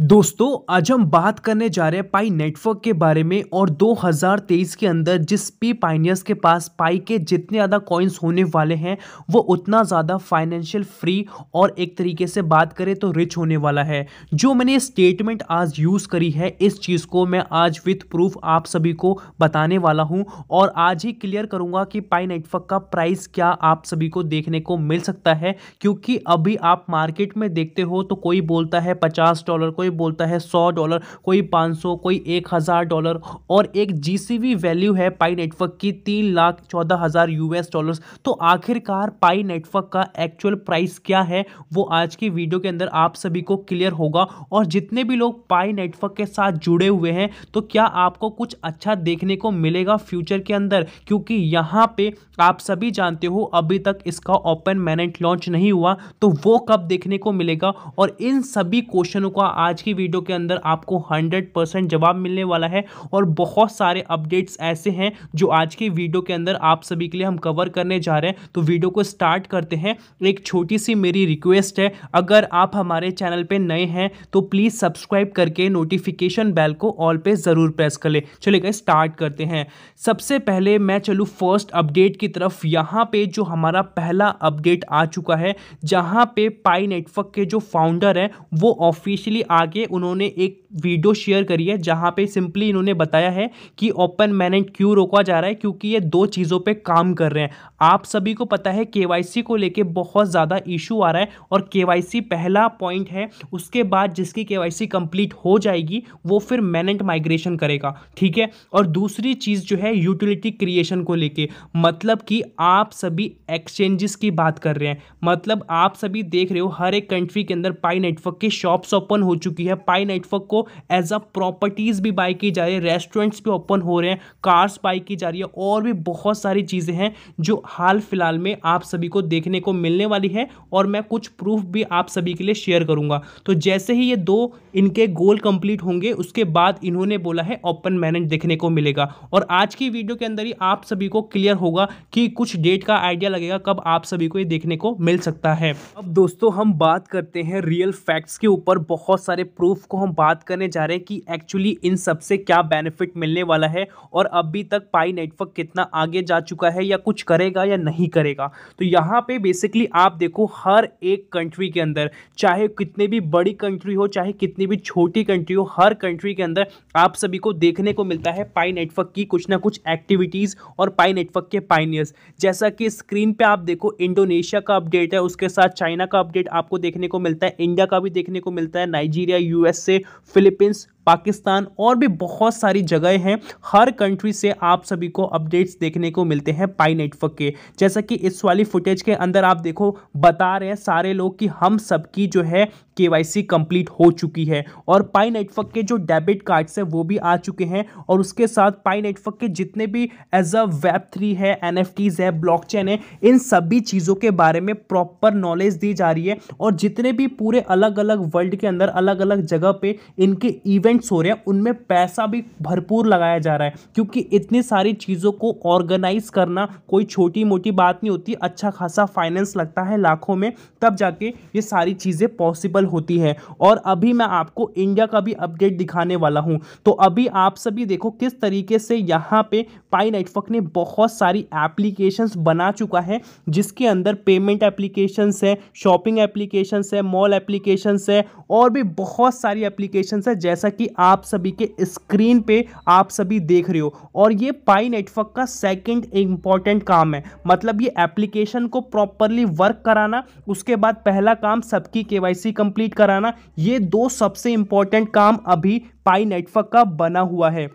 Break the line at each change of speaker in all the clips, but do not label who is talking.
दोस्तों आज हम बात करने जा रहे हैं पाई नेटवर्क के बारे में और 2023 के अंदर जिस पी पाइनियर्स के पास पाई के जितने ज़्यादा कॉइन्स होने वाले हैं वो उतना ज़्यादा फाइनेंशियल फ्री और एक तरीके से बात करें तो रिच होने वाला है जो मैंने स्टेटमेंट आज यूज़ करी है इस चीज़ को मैं आज विथ प्रूफ आप सभी को बताने वाला हूँ और आज ही क्लियर करूँगा कि पाई नेटवर्क का प्राइस क्या आप सभी को देखने को मिल सकता है क्योंकि अभी आप मार्केट में देखते हो तो कोई बोलता है पचास डॉलर को कोई बोलता है सौ डॉलर कोई पाँच सौ कोई एक हज़ार डॉलर और एक जी वैल्यू है पाई नेटवर्क की तीन लाख चौदह हज़ार यूएस डॉलर्स तो आखिरकार पाई नेटवर्क का एक्चुअल प्राइस क्या है वो आज की वीडियो के अंदर आप सभी को क्लियर होगा और जितने भी लोग पाई नेटवर्क के साथ जुड़े हुए हैं तो क्या आपको कुछ अच्छा देखने को मिलेगा फ्यूचर के अंदर क्योंकि यहाँ पर आप सभी जानते हो अभी तक इसका ओपन मैनेट लॉन्च नहीं हुआ तो वो कब देखने को मिलेगा और इन सभी क्वेश्चनों का आज आज की वीडियो के अंदर आपको 100% जवाब मिलने वाला है और बहुत सारे अपडेट्स ऐसे हैं जो आज की वीडियो के अंदर आप सभी के लिए हम कवर करने जा रहे हैं तो वीडियो को स्टार्ट करते हैं एक छोटी सी मेरी रिक्वेस्ट है अगर आप हमारे चैनल पर नए हैं तो प्लीज़ सब्सक्राइब करके नोटिफिकेशन बैल को ऑल पे ज़रूर प्रेस कर ले गए स्टार्ट करते हैं सबसे पहले मैं चलूँ फर्स्ट अपडेट की तरफ यहाँ पर जो हमारा पहला अपडेट आ चुका है जहाँ पे पाई नेटवर्क के जो फाउंडर हैं वो ऑफिशियली आ आगे उन्होंने एक वीडियो शेयर करी है जहाँ पे सिंपली इन्होंने बताया है कि ओपन मैनेट क्यों रोका जा रहा है क्योंकि ये दो चीज़ों पे काम कर रहे हैं आप सभी को पता है केवाईसी को लेके बहुत ज़्यादा इशू आ रहा है और केवाईसी पहला पॉइंट है उसके बाद जिसकी केवाईसी कंप्लीट हो जाएगी वो फिर मैनेट माइग्रेशन करेगा ठीक है और दूसरी चीज़ जो है यूटिलिटी क्रिएशन को लेकर मतलब कि आप सभी एक्सचेंजेस की बात कर रहे हैं मतलब आप सभी देख रहे हो हर एक कंट्री के अंदर पाई नेटवर्क की शॉप्स ओपन हो चुकी है पाई नेटवर्क को एज अ प्रॉपर्टीज़ भी बाई की जा रही है रेस्टोरेंट्स भी ओपन हो रहे हैं कार्स बाई की जा रही है और भी बहुत सारी चीज़ें हैं जो हाल फिलहाल में आप सभी को देखने को मिलने वाली है और मैं कुछ प्रूफ भी आप सभी के लिए शेयर करूंगा तो जैसे ही ये दो इनके गोल कंप्लीट होंगे उसके बाद इन्होंने बोला है ओपन मैनेज देखने को मिलेगा और आज की वीडियो के अंदर ही आप सभी को क्लियर होगा कि कुछ डेट का आइडिया लगेगा कब आप सभी को ये देखने को मिल सकता है अब दोस्तों हम बात करते हैं रियल फैक्ट्स के ऊपर बहुत सारे प्रूफ को हम बात कर करने जा रहे हैं कि एक्चुअली इन सबसे क्या बेनिफिट मिलने वाला है और अभी तक पाई नेटवर्क कितना आगे जा चुका है या कुछ करेगा या नहीं करेगा तो यहाँ पे बेसिकली आप देखो हर एक कंट्री के अंदर चाहे कितने भी बड़ी कंट्री हो चाहे कितनी भी छोटी कंट्री हो हर कंट्री के अंदर आप सभी को देखने को मिलता है पाई नेटवर्क की कुछ ना कुछ एक्टिविटीज़ और पाई नेटवर्क के पाइनियर्स जैसा कि स्क्रीन पर आप देखो इंडोनेशिया का अपडेट है उसके साथ चाइना का अपडेट आपको देखने को मिलता है इंडिया का भी देखने को मिलता है नाइजीरिया यूएसए फिल फिलीपींस पाकिस्तान और भी बहुत सारी जगह हैं हर कंट्री से आप सभी को अपडेट्स देखने को मिलते हैं पाई नेटवर्क के जैसा कि इस वाली फुटेज के अंदर आप देखो बता रहे हैं सारे लोग कि हम सबकी जो है के कंप्लीट हो चुकी है और पाई नेटवर्क के जो डेबिट कार्ड्स हैं वो भी आ चुके हैं और उसके साथ पाई नेटवर्क के जितने भी एज अ वेब थ्री है एन है ब्लॉक है इन सभी चीज़ों के बारे में प्रॉपर नॉलेज दी जा रही है और जितने भी पूरे अलग अलग वर्ल्ड के अंदर अलग अलग जगह पे इनके इवेंट इवेंट्स हो रहे हैं उनमें पैसा भी भरपूर लगाया जा रहा है क्योंकि इतनी सारी चीज़ों को ऑर्गेनाइज करना कोई छोटी मोटी बात नहीं होती अच्छा खासा फाइनेंस लगता है लाखों में तब जाके ये सारी चीज़ें पॉसिबल होती है और अभी मैं आपको इंडिया का भी अपडेट दिखाने वाला हूँ तो अभी आप सभी देखो किस तरीके से यहाँ पे पाई नेटवर्क ने बहुत सारी एप्लीकेशंस बना चुका है जिसके अंदर पेमेंट एप्लीकेशंस है शॉपिंग एप्लीकेशंस है मॉल एप्लीकेशंस है और भी बहुत सारी एप्लीकेशंस है जैसा कि कि आप सभी के स्क्रीन पे आप सभी देख रहे हो और ये पाई नेटवर्क का सेकंड इम्पॉर्टेंट काम है मतलब ये एप्लीकेशन को प्रॉपरली वर्क कराना उसके बाद पहला काम सबकी के वाई कराना ये दो सबसे इम्पॉर्टेंट काम अभी पाई नेटवर्क का बना हुआ है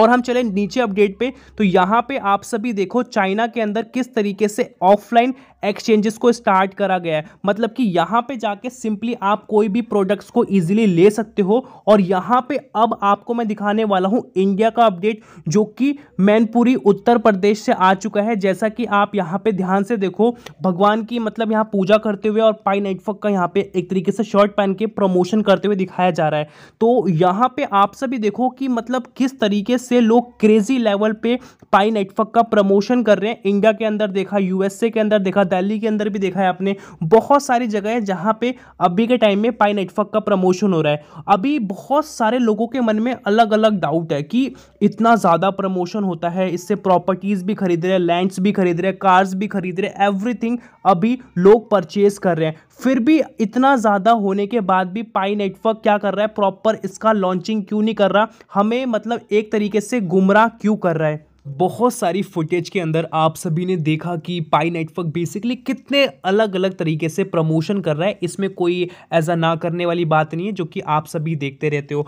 और हम चले नीचे अपडेट पे तो यहाँ पे आप सभी देखो चाइना के अंदर किस तरीके से ऑफलाइन एक्सचेंजेस को स्टार्ट करा गया है मतलब कि यहाँ पे जाके सिंपली आप कोई भी प्रोडक्ट्स को ईजिली ले सकते हो और यहाँ पे अब आपको मैं दिखाने वाला हूँ इंडिया का अपडेट जो कि मैनपुरी उत्तर प्रदेश से आ चुका है जैसा कि आप यहाँ पे ध्यान से देखो भगवान की मतलब यहाँ पूजा करते हुए और पाई नेटवर्क का यहाँ पे एक तरीके से शर्ट पहन के प्रमोशन करते हुए दिखाया जा रहा है तो यहाँ पे आप सभी देखो कि मतलब किस तरीके से लोग क्रेजी लेवल पे पाई नेटवर्क का प्रमोशन कर रहे हैं इंडिया के अंदर देखा यूएसए के अंदर देखा दिल्ली के अंदर भी देखा है आपने बहुत सारी जगह है जहाँ पे अभी के टाइम में पाई नेटवर्क का प्रमोशन हो रहा है अभी बहुत सारे लोगों के मन में अलग अलग डाउट है कि इतना ज़्यादा प्रमोशन होता है इससे प्रॉपर्टीज़ भी खरीद रहे हैं लैंड्स भी खरीद रहे हैं कार्स भी खरीद रहे हैं एवरीथिंग अभी लोग परचेज कर रहे हैं फिर भी इतना ज़्यादा होने के बाद भी पाई नेटवर्क क्या कर रहा है प्रॉपर इसका लॉन्चिंग क्यों नहीं कर रहा हमें मतलब एक तरीके से गुमराह क्यों कर रहा है बहुत सारी फुटेज के अंदर आप सभी ने देखा कि पाई नेटवर्क बेसिकली कितने अलग अलग तरीके से प्रमोशन कर रहा है इसमें कोई ऐसा ना करने वाली बात नहीं है जो कि आप सभी देखते रहते हो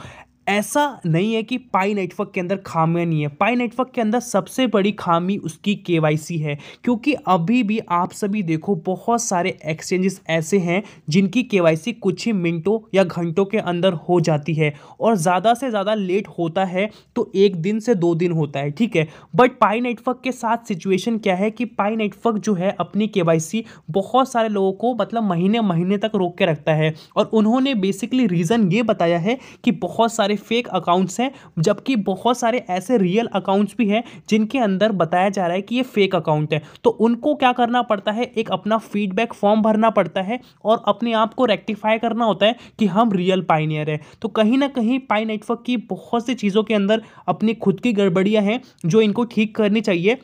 ऐसा नहीं है कि पाई नेटवर्क के अंदर खामियां नहीं है पाई नेटवर्क के अंदर सबसे बड़ी खामी उसकी के है क्योंकि अभी भी आप सभी देखो बहुत सारे एक्सचेंजेस ऐसे हैं जिनकी के कुछ ही मिनटों या घंटों के अंदर हो जाती है और ज़्यादा से ज़्यादा लेट होता है तो एक दिन से दो दिन होता है ठीक है बट पाई नेटवर्क के साथ सिचुएशन क्या है कि पाई नेटवर्क जो है अपनी के बहुत सारे लोगों को मतलब महीने महीने तक रोक के रखता है और उन्होंने बेसिकली रीज़न ये बताया है कि बहुत सारे फेक अकाउंट्स हैं जबकि बहुत सारे ऐसे रियल अकाउंट्स भी हैं जिनके अंदर बताया जा रहा है कि ये फेक अकाउंट है तो उनको क्या करना पड़ता है एक अपना फीडबैक फॉर्म भरना पड़ता है और अपने आप को रेक्टिफाई करना होता है कि हम रियल पाइनियर हैं तो कहीं ना कहीं पाई नेटवर्क की बहुत सी चीज़ों के अंदर अपनी खुद की गड़बड़ियाँ हैं जो इनको ठीक करनी चाहिए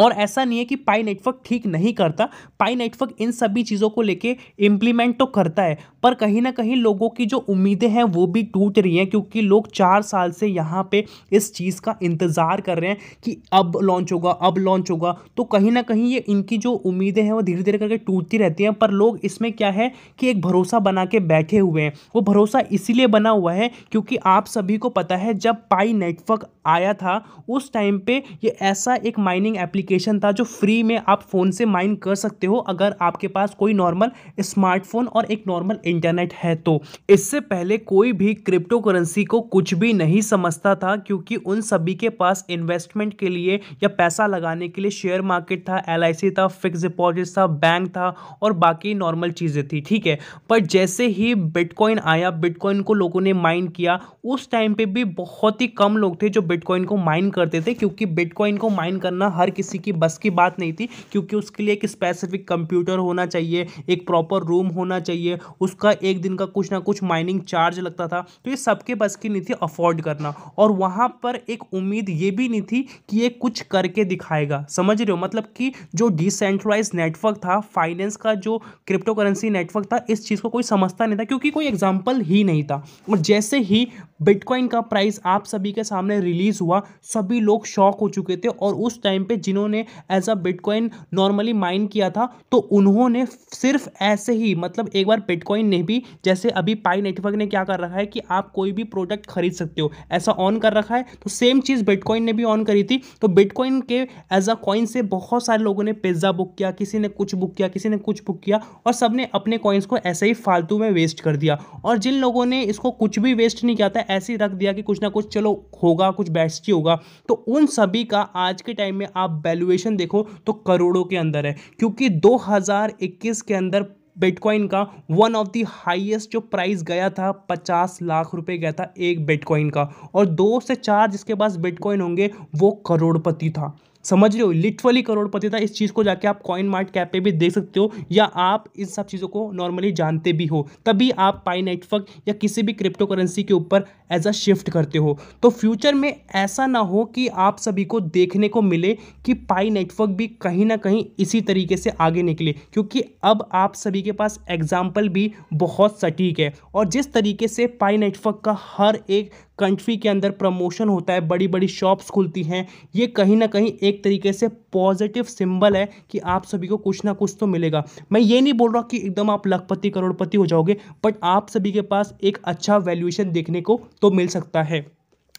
और ऐसा नहीं है कि पाई नेटवर्क ठीक नहीं करता पाई नेटवर्क इन सभी चीज़ों को लेके इम्प्लीमेंट तो करता है पर कहीं ना कहीं लोगों की जो उम्मीदें हैं वो भी टूट रही हैं क्योंकि लोग चार साल से यहाँ पे इस चीज़ का इंतज़ार कर रहे हैं कि अब लॉन्च होगा अब लॉन्च होगा तो कहीं ना कहीं ये इनकी जो उम्मीदें हैं वो धीरे धीरे करके टूटती रहती हैं पर लोग इसमें क्या है कि एक भरोसा बना के बैठे हुए हैं वो भरोसा इसीलिए बना हुआ है क्योंकि आप सभी को पता है जब पाई नेटवर्क आया था उस टाइम पर ये ऐसा एक माइनिंग एप्लीकेशन एप्लीकेशन था जो फ्री में आप फ़ोन से माइन कर सकते हो अगर आपके पास कोई नॉर्मल स्मार्टफोन और एक नॉर्मल इंटरनेट है तो इससे पहले कोई भी क्रिप्टो करेंसी को कुछ भी नहीं समझता था क्योंकि उन सभी के पास इन्वेस्टमेंट के लिए या पैसा लगाने के लिए शेयर मार्केट था एल था फिक्स डिपॉजिट था बैंक था और बाकी नॉर्मल चीज़ें थी ठीक है पर जैसे ही बिटकॉइन आया बिटकॉइन को लोगों ने माइन किया उस टाइम पे भी बहुत ही कम लोग थे जो बिटकॉइन को माइन करते थे क्योंकि बिटकॉइन को माइन करना हर किसी किसी की बस की बात नहीं थी क्योंकि उसके लिए एक स्पेसिफिक कंप्यूटर होना चाहिए एक प्रॉपर रूम होना चाहिए उसका एक दिन का कुछ ना कुछ माइनिंग चार्ज लगता था तो ये सबके बस की नहीं थी अफोर्ड करना और वहाँ पर एक उम्मीद ये भी नहीं थी कि ये कुछ करके दिखाएगा समझ रहे हो मतलब कि जो डिसेंट्रलाइज नेटवर्क था फाइनेंस का जो क्रिप्टो करेंसी नेटवर्क था इस चीज़ को कोई समझता नहीं था क्योंकि कोई एग्जाम्पल ही नहीं था और जैसे ही बिटकॉइन का प्राइस आप सभी के सामने रिलीज़ हुआ सभी लोग शॉक हो चुके थे और उस टाइम पे जिन्होंने जिन्होंने as a bitcoin normally mine किया था तो उन्होंने सिर्फ ऐसे ही मतलब एक बार बिटकॉइन ने भी जैसे अभी पाई नेटवर्क ने क्या कर रखा है कि आप कोई भी प्रोडक्ट खरीद सकते हो ऐसा ऑन कर रखा है तो सेम चीज़ बिटकॉइन ने भी ऑन करी थी तो बिटकॉइन के एज अ कॉइन से बहुत सारे लोगों ने पिज्ज़ा बुक किया किसी ने कुछ बुक किया किसी ने कुछ बुक किया और सब ने अपने कॉइन्स को ऐसे ही फालतू में वेस्ट कर दिया और जिन लोगों ने इसको कुछ भी वेस्ट नहीं किया था ऐसे ही रख दिया कि कुछ ना कुछ चलो होगा कुछ बेस्ट ही होगा तो उन सभी का आज के टाइम में आप वैल्यूएशन देखो तो करोड़ों के अंदर है क्योंकि 2021 के अंदर बिटकॉइन का वन ऑफ दी हाईएस्ट जो प्राइस गया था पचास लाख रुपए गया था एक बिटकॉइन का और दो से चार जिसके पास बिटकॉइन होंगे वो करोड़पति था समझ रहे हो लिटरली करोड़पति था इस चीज़ को जाके आप कॉइन मार्ट कैप पे भी देख सकते हो या आप इन सब चीज़ों को नॉर्मली जानते भी हो तभी आप पाई नेटवर्क या किसी भी क्रिप्टो करेंसी के ऊपर एज अ शिफ्ट करते हो तो फ्यूचर में ऐसा ना हो कि आप सभी को देखने को मिले कि पाई नेटवर्क भी कहीं ना कहीं इसी तरीके से आगे निकले क्योंकि अब आप सभी के पास एग्जाम्पल भी बहुत सटीक है और जिस तरीके से पाई नेटवर्क का हर एक कंट्री के अंदर प्रमोशन होता है बड़ी बड़ी शॉप्स खुलती हैं ये कहीं ना कहीं एक तरीके से पॉजिटिव सिंबल है कि आप सभी को कुछ ना कुछ तो मिलेगा मैं ये नहीं बोल रहा कि एकदम आप लखपति करोड़पति हो जाओगे बट आप सभी के पास एक अच्छा वैल्यूएशन देखने को तो मिल सकता है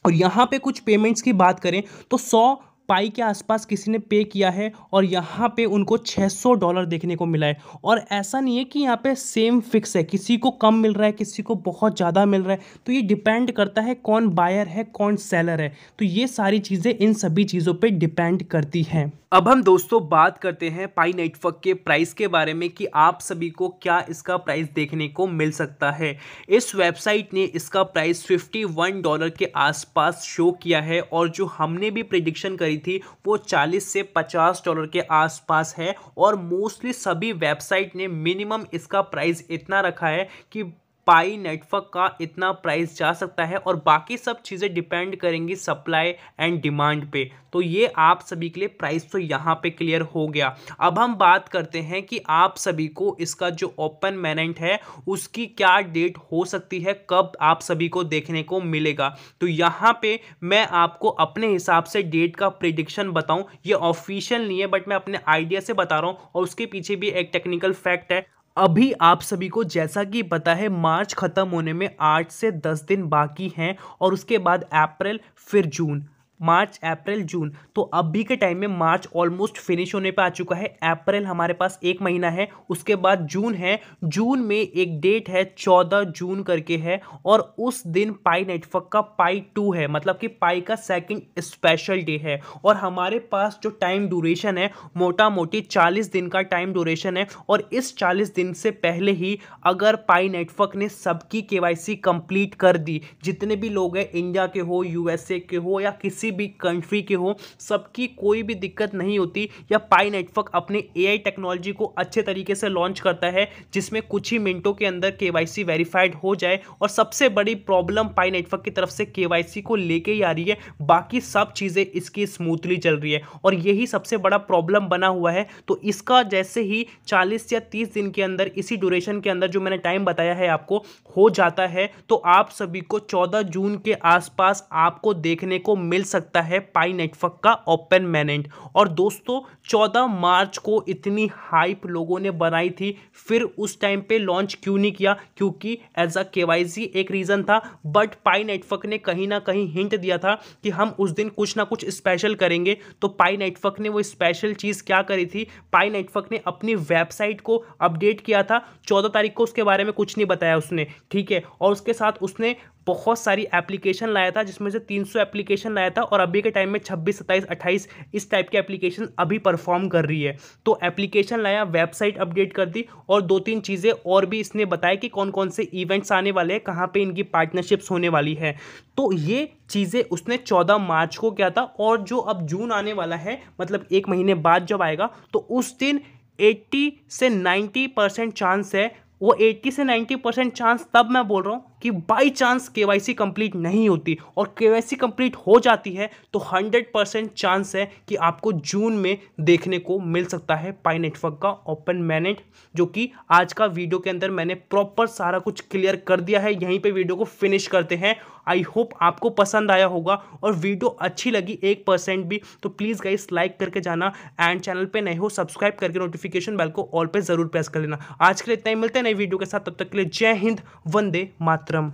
और यहाँ पे कुछ पेमेंट्स की बात करें तो सौ पाई के आसपास किसी ने पे किया है और यहाँ पे उनको 600 डॉलर देखने को मिला है और ऐसा नहीं है कि यहाँ पे सेम फिक्स है किसी को कम मिल रहा है किसी को बहुत ज़्यादा मिल रहा है तो ये डिपेंड करता है कौन बायर है कौन सेलर है तो ये सारी चीज़ें इन सभी चीज़ों पर डिपेंड करती हैं अब हम दोस्तों बात करते हैं पाई नेटवर्क के प्राइस के बारे में कि आप सभी को क्या इसका प्राइस देखने को मिल सकता है इस वेबसाइट ने इसका प्राइस 51 डॉलर के आसपास शो किया है और जो हमने भी प्रिडिक्शन करी थी वो 40 से 50 डॉलर के आसपास है और मोस्टली सभी वेबसाइट ने मिनिमम इसका प्राइस इतना रखा है कि पाई नेटवर्क का इतना प्राइस जा सकता है और बाकी सब चीज़ें डिपेंड करेंगी सप्लाई एंड डिमांड पे तो ये आप सभी के लिए प्राइस तो यहाँ पे क्लियर हो गया अब हम बात करते हैं कि आप सभी को इसका जो ओपन मैनेंट है उसकी क्या डेट हो सकती है कब आप सभी को देखने को मिलेगा तो यहाँ पे मैं आपको अपने हिसाब से डेट का प्रिडिक्शन बताऊँ ये ऑफिशियल नहीं है बट मैं अपने आइडिया से बता रहा हूँ और उसके पीछे भी एक टेक्निकल फैक्ट है अभी आप सभी को जैसा कि पता है मार्च ख़त्म होने में आठ से दस दिन बाकी हैं और उसके बाद अप्रैल फिर जून मार्च अप्रैल जून तो अभी के टाइम में मार्च ऑलमोस्ट फिनिश होने पे आ चुका है अप्रैल हमारे पास एक महीना है उसके बाद जून है जून में एक डेट है चौदह जून करके है और उस दिन पाई नेटवर्क का पाई टू है मतलब कि पाई का सेकंड स्पेशल डे है और हमारे पास जो टाइम ड्यूरेशन है मोटा मोटी चालीस दिन का टाइम ड्यूरेशन है और इस चालीस दिन से पहले ही अगर पाई नेटवर्क ने सबकी के कंप्लीट कर दी जितने भी लोग हैं इंडिया के हो यूएसए के हो या किसी किसी भी कंट्री के हो सबकी कोई भी दिक्कत नहीं होती या पाई नेटवर्क अपने एआई टेक्नोलॉजी को अच्छे तरीके से लॉन्च करता है जिसमें कुछ ही मिनटों के अंदर के वेरीफाइड हो जाए और सबसे बड़ी प्रॉब्लम पाई नेटवर्क की तरफ से के को लेके ही आ रही है बाकी सब चीज़ें इसकी स्मूथली चल रही है और यही सबसे बड़ा प्रॉब्लम बना हुआ है तो इसका जैसे ही चालीस या तीस दिन के अंदर इसी ड्यूरेशन के अंदर जो मैंने टाइम बताया है आपको हो जाता है तो आप सभी को चौदह जून के आसपास आपको देखने को मिल सकता सकता है पाई नेटवर्क का ओपन मैनेंट और दोस्तों 14 मार्च को इतनी हाइप लोगों ने बनाई थी फिर उस टाइम पे लॉन्च क्यों नहीं किया क्योंकि एज अ के एक रीज़न था बट पाई नेटवर्क ने कहीं ना कहीं हिंट दिया था कि हम उस दिन कुछ ना कुछ स्पेशल करेंगे तो पाई नेटवर्क ने वो स्पेशल चीज़ क्या करी थी पाई नेटवर्क ने अपनी वेबसाइट को अपडेट किया था चौदह तारीख को उसके बारे में कुछ नहीं बताया उसने ठीक है और उसके साथ उसने बहुत सारी एप्लीकेशन लाया था जिसमें से 300 एप्लीकेशन लाया था और अभी के टाइम में 26 27 28 इस टाइप की एप्लीकेशन अभी परफॉर्म कर रही है तो एप्लीकेशन लाया वेबसाइट अपडेट कर दी और दो तीन चीज़ें और भी इसने बताया कि कौन कौन से इवेंट्स आने वाले हैं कहाँ पर इनकी पार्टनरशिप्स होने वाली है तो ये चीज़ें उसने चौदह मार्च को किया था और जो अब जून आने वाला है मतलब एक महीने बाद जब आएगा तो उस दिन एट्टी से नाइन्टी परसेंट चांस है वो 80 से 90 परसेंट चांस तब मैं बोल रहा हूँ कि बाई चांस केवाईसी कंप्लीट नहीं होती और केवाईसी कंप्लीट हो जाती है तो 100 परसेंट चांस है कि आपको जून में देखने को मिल सकता है पाई नेटवर्क का ओपन मैनेट जो कि आज का वीडियो के अंदर मैंने प्रॉपर सारा कुछ क्लियर कर दिया है यहीं पर वीडियो को फिनिश करते हैं आई होप आपको पसंद आया होगा और वीडियो अच्छी लगी एक परसेंट भी तो प्लीज़ गाइस लाइक करके जाना एंड चैनल पे नए हो सब्सक्राइब करके नोटिफिकेशन बेल को ऑल पे ज़रूर प्रेस कर लेना आज के लिए इतना ही मिलते हैं नई वीडियो के साथ तब तक के लिए जय हिंद वंदे मातरम автором